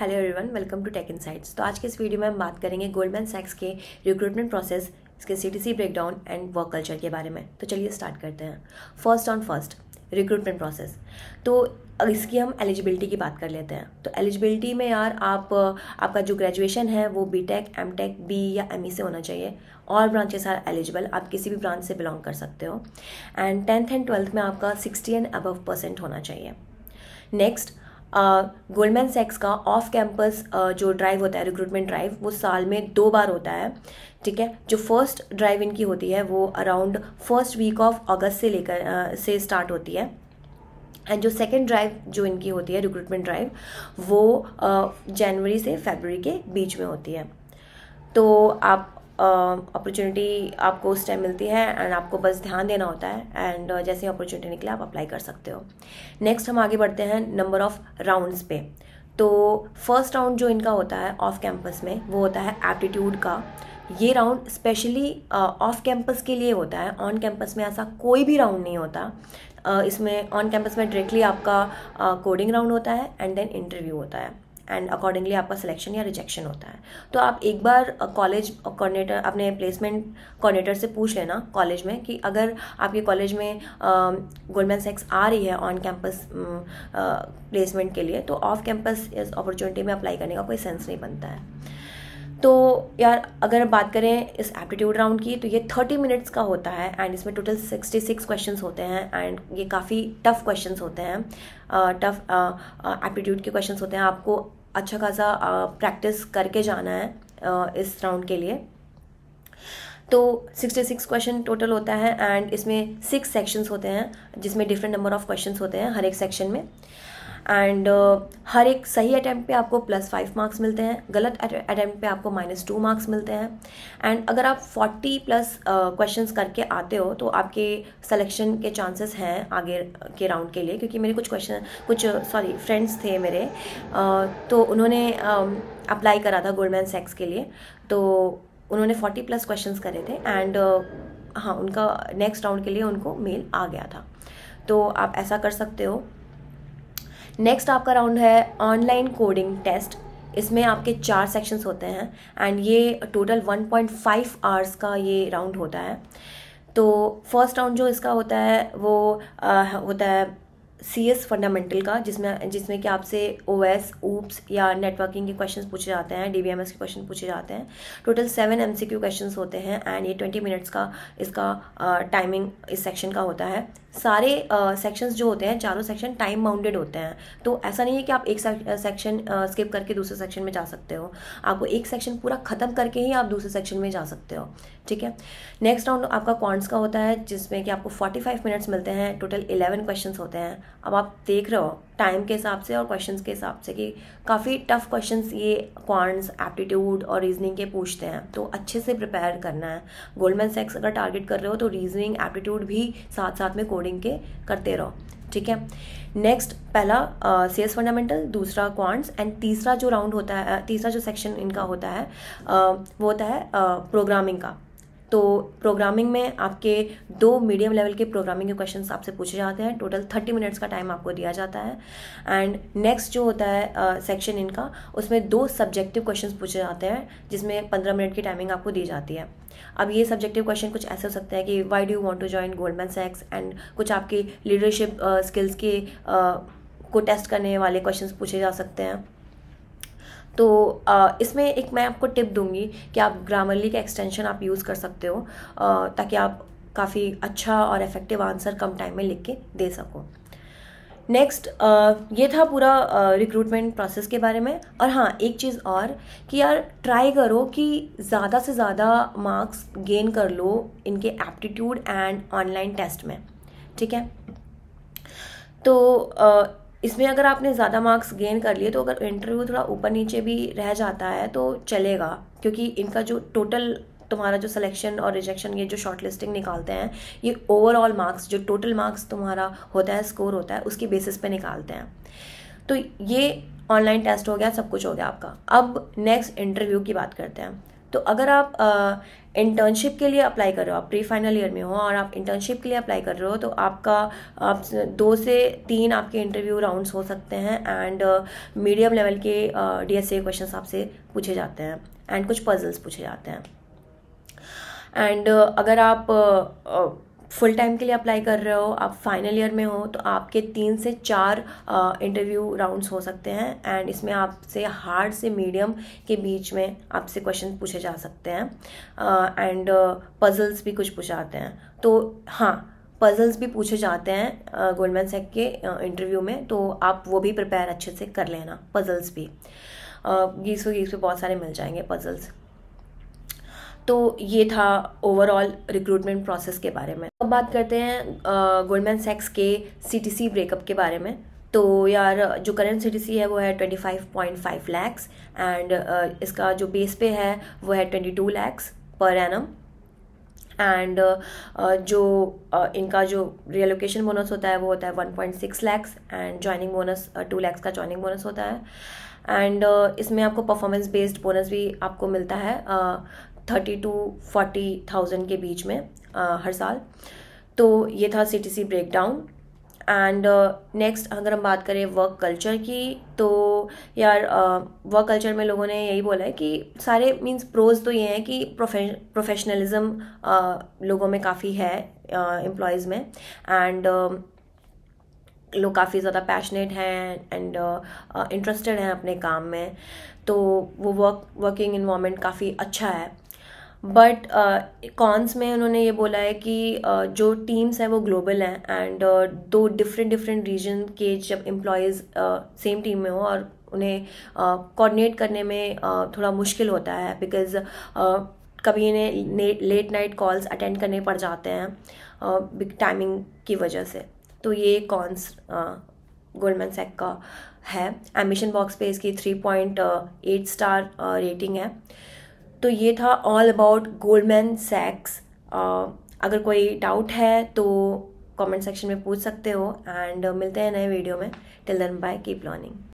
hello everyone welcome to Tech Insights तो आज के इस वीडियो में हम बात करेंगे गोल्डमैन सैक्स के रिक्रूटमेंट प्रोसेस इसके CTC breakdown and work culture के बारे में तो चलिए स्टार्ट करते हैं first on first recruitment process तो इसकी हम एलिजिबिलिटी की बात कर लेते हैं तो एलिजिबिलिटी में यार आप आपका जो ग्रेजुएशन है वो B Tech M Tech B या एम ई e से होना चाहिए ऑल ब्रांचेस आर एलिजिबल आप किसी भी ब्रांच से बिलोंग कर सकते हो एंड टेंथ एंड ट्वेल्थ में आपका सिक्सटी एंड अबव परसेंट होना चाहिए नेक्स्ट गोल्डमैन सेक्स का ऑफ कैंपस जो ड्राइव होता है रिक्रूटमेंट ड्राइव वो साल में दो बार होता है ठीक है जो फर्स्ट ड्राइव इनकी होती है वो around first week of August से लेकर से स्टार्ट होती है एंड जो सेकेंड ड्राइव जो इनकी होती है रिक्रूटमेंट ड्राइव वो जनवरी से फेबररी के बीच में होती है तो आप अपॉर्चुनिटी uh, आपको उस टाइम मिलती है एंड आपको बस ध्यान देना होता है एंड uh, जैसे अपॉर्चुनिटी निकले आप अप्लाई कर सकते हो नेक्स्ट हम आगे बढ़ते हैं नंबर ऑफ राउंड्स पे तो फर्स्ट राउंड जो इनका होता है ऑफ कैंपस में वो होता है एप्टीट्यूड का ये राउंड स्पेशली ऑफ कैंपस के लिए होता है ऑन कैंपस में ऐसा कोई भी राउंड नहीं होता uh, इसमें ऑन कैंपस में डायरेक्टली आपका कोडिंग uh, राउंड होता है एंड देन इंटरव्यू होता है एंड अकॉर्डिंगली आपका सिलेक्शन या रिजेक्शन होता है तो आप एक बार कॉलेज कोऑर्डिनेटर अपने प्लेसमेंट कोऑर्डिनेटर से पूछ लेना कॉलेज में कि अगर आपके कॉलेज में गोल्डमैन सेक्स आ रही है ऑन कैंपस प्लेसमेंट के लिए तो ऑफ कैंपस इस अपॉर्चुनिटी में अप्लाई करने का कोई सेंस नहीं बनता है तो यार अगर बात करें इस एप्टीट्यूड राउंड की तो ये थर्टी मिनट्स का होता है एंड इसमें टोटल सिक्सटी सिक्स क्वेश्चन होते हैं एंड ये काफ़ी टफ क्वेश्चन होते हैं टफ एप्टीट्यूड के क्वेश्चन होते हैं आपको अच्छा खासा प्रैक्टिस करके जाना है इस राउंड के लिए तो 66 क्वेश्चन टोटल होता है एंड इसमें सिक्स सेक्शंस होते हैं जिसमें डिफरेंट नंबर ऑफ क्वेश्चंस होते हैं हर एक सेक्शन में एंड uh, हर एक सही अटैम्प्ट पे आपको प्लस फाइव मार्क्स मिलते हैं गलत अटैम्प्ट पे आपको माइनस टू मार्क्स मिलते हैं एंड अगर आप फोर्टी प्लस क्वेश्चन करके आते हो तो आपके सलेक्शन के चांसेस हैं आगे के राउंड के लिए क्योंकि मेरे कुछ क्वेश्चन कुछ सॉरी uh, फ्रेंड्स थे मेरे uh, तो उन्होंने अप्लाई um, uh, करा था गोल्डमैन सेक्स के लिए तो उन्होंने फोर्टी प्लस क्वेश्चन करे थे एंड uh, हाँ उनका नेक्स्ट राउंड के लिए उनको मेल आ गया था तो आप ऐसा कर सकते हो नेक्स्ट आपका राउंड है ऑनलाइन कोडिंग टेस्ट इसमें आपके चार सेक्शंस होते हैं एंड ये टोटल 1.5 आवर्स का ये राउंड होता है तो फर्स्ट राउंड जो इसका होता है वो आ, होता है सी एस फंडामेंटल का जिसमें जिसमें कि आपसे ओ एस ऊप्स या नेटवर्किंग के क्वेश्चन पूछे जाते हैं डी बी एम एस के क्वेश्चन पूछे जाते हैं total seven M C Q question होते हैं एंड ये ट्वेंटी मिनट्स का इसका टाइमिंग इस सेक्शन का होता है सारे सेक्शंस जो होते हैं चारों सेक्शन टाइम बाउंडेड होते हैं तो ऐसा नहीं है कि आप एक सेक्शन स्किप करके दूसरे सेक्शन में जा सकते हो आपको एक सेक्शन पूरा ख़त्म करके ही आप दूसरे सेक्शन में जा सकते हो ठीक है नेक्स्ट राउंड आपका क्वांट्स का होता है जिसमें कि आपको 45 मिनट्स मिलते हैं टोटल 11 क्वेश्चंस होते हैं अब आप देख रहे हो टाइम के हिसाब से और क्वेश्चन के हिसाब से कि काफ़ी टफ क्वेश्चन ये क्वांट्स एप्टीट्यूड और रीजनिंग के पूछते हैं तो अच्छे से प्रिपेयर करना है गोल्डमैन सेक्स अगर टारगेट कर रहे हो तो रीजनिंग एप्टीट्यूड भी साथ साथ में कोडिंग के करते रहो ठीक है नेक्स्ट पहला सेल्स uh, फंडामेंटल दूसरा क्वांट्स एंड तीसरा जो राउंड होता है तीसरा जो सेक्शन इनका होता है uh, वो होता है प्रोग्रामिंग uh, का तो प्रोग्रामिंग में आपके दो मीडियम लेवल के प्रोग्रामिंग के क्वेश्चन आपसे पूछे जाते हैं टोटल थर्टी मिनट्स का टाइम आपको दिया जाता है एंड नेक्स्ट जो होता है सेक्शन uh, इनका उसमें दो सब्जेक्टिव क्वेश्चन पूछे जाते हैं जिसमें पंद्रह मिनट की टाइमिंग आपको दी जाती है अब ये सब्जेक्टिव क्वेश्चन कुछ ऐसे हो सकते हैं कि why do you want to join Goldman सेक्स एंड कुछ आपकी लीडरशिप स्किल्स के को टेस्ट करने वाले क्वेश्चंस पूछे जा सकते हैं तो इसमें एक मैं आपको टिप दूंगी कि आप ग्रामरली का एक्सटेंशन आप यूज़ कर सकते हो ताकि आप काफ़ी अच्छा और इफ़ेक्टिव आंसर कम टाइम में लिख के दे सको नेक्स्ट ये था पूरा रिक्रूटमेंट प्रोसेस के बारे में और हाँ एक चीज़ और कि यार ट्राई करो कि ज़्यादा से ज़्यादा मार्क्स गेन कर लो इनके एप्टीट्यूड एंड ऑनलाइन टेस्ट में ठीक है तो इसमें अगर आपने ज़्यादा मार्क्स गेन कर लिए तो अगर इंटरव्यू थोड़ा ऊपर नीचे भी रह जाता है तो चलेगा क्योंकि इनका जो टोटल तुम्हारा जो सिलेक्शन और रिजेक्शन ये जो शॉर्ट लिस्टिंग निकालते हैं ये ओवरऑल मार्क्स जो टोटल मार्क्स तुम्हारा होता है स्कोर होता है उसके बेसिस पे निकालते हैं तो ये ऑनलाइन टेस्ट हो गया सब कुछ हो गया आपका अब नेक्स्ट इंटरव्यू की बात करते हैं तो अगर आप इंटर्नशिप के लिए अप्लाई कर रहे हो आप प्री फाइनल ईयर में हो और आप इंटर्नशिप के लिए अप्लाई कर रहे हो तो आपका आप दो से तीन आपके इंटरव्यू राउंड्स हो सकते हैं एंड मीडियम लेवल के डी एस ए क्वेश्चन आपसे पूछे जाते हैं एंड कुछ पजल्स पूछे जाते हैं एंड uh, अगर आप uh, uh, फुल टाइम के लिए अप्लाई कर रहे हो आप फाइनल ईयर में हो तो आपके तीन से चार इंटरव्यू राउंड्स हो सकते हैं एंड इसमें आपसे हार्ड से मीडियम के बीच में आपसे क्वेश्चन पूछे जा सकते हैं एंड पजल्स भी कुछ पूछे जाते हैं तो हाँ पजल्स भी पूछे जाते हैं गोल्डमैन सेक के इंटरव्यू में तो आप वो भी प्रिपेयर अच्छे से कर लेना पजल्स भी गीस को गीस पे बहुत सारे मिल जाएंगे पजल्स तो ये था ओवरऑल रिक्रूटमेंट प्रोसेस के बारे में अब बात करते हैं गोल्डमैन सेक्स के सी ब्रेकअप के बारे में तो यार जो करेंट सी है वो है twenty five point five lakhs and इसका जो बेस पे है वो है twenty two lakhs per annum and जो इनका जो रियलोकेशन बोनस होता है वो होता है one point six lakhs and joining bonus two lakhs का ज्वाइनिंग बोनस होता है एंड इसमें आपको परफॉर्मेंस बेस्ड बोनस भी आपको मिलता है थर्टी टू फोर्टी थाउजेंड के बीच में आ, हर साल तो ये था C T C break down and next अगर हम बात करें वर्क कल्चर की तो यार वर्क uh, कल्चर में लोगों ने यही बोला है कि सारे मीन्स प्रोज तो ये हैं कि प्रोफेशनलिज्म uh, लोगों में काफ़ी है एम्प्लॉयज़ uh, में एंड लोग काफ़ी ज़्यादा पैशनेट हैं एंड इंटरेस्टेड हैं अपने काम में तो वो वर्क वर्किंग इन्वामेंट काफ़ी अच्छा है बट कॉन्स uh, में उन्होंने ये बोला है कि uh, जो टीम्स हैं वो ग्लोबल हैं एंड uh, दो डिफरेंट डिफरेंट रीजन के जब एम्प्लॉयज़ सेम टीम में हो और उन्हें कोऑर्डिनेट करने में थोड़ा मुश्किल होता है बिकॉज कभी इन्हें लेट नाइट कॉल्स अटेंड करने पड़ जाते हैं बिग टाइमिंग की वजह से तो ये कॉन्स गोल्डमैन सेक का है एमिशन बॉक्स पे इसकी three point eight star rating है तो ये था ऑल अबाउट गोल्डमैन सैक्स अगर कोई डाउट है तो कमेंट सेक्शन में पूछ सकते हो एंड uh, मिलते हैं नए वीडियो में till then bye keep learning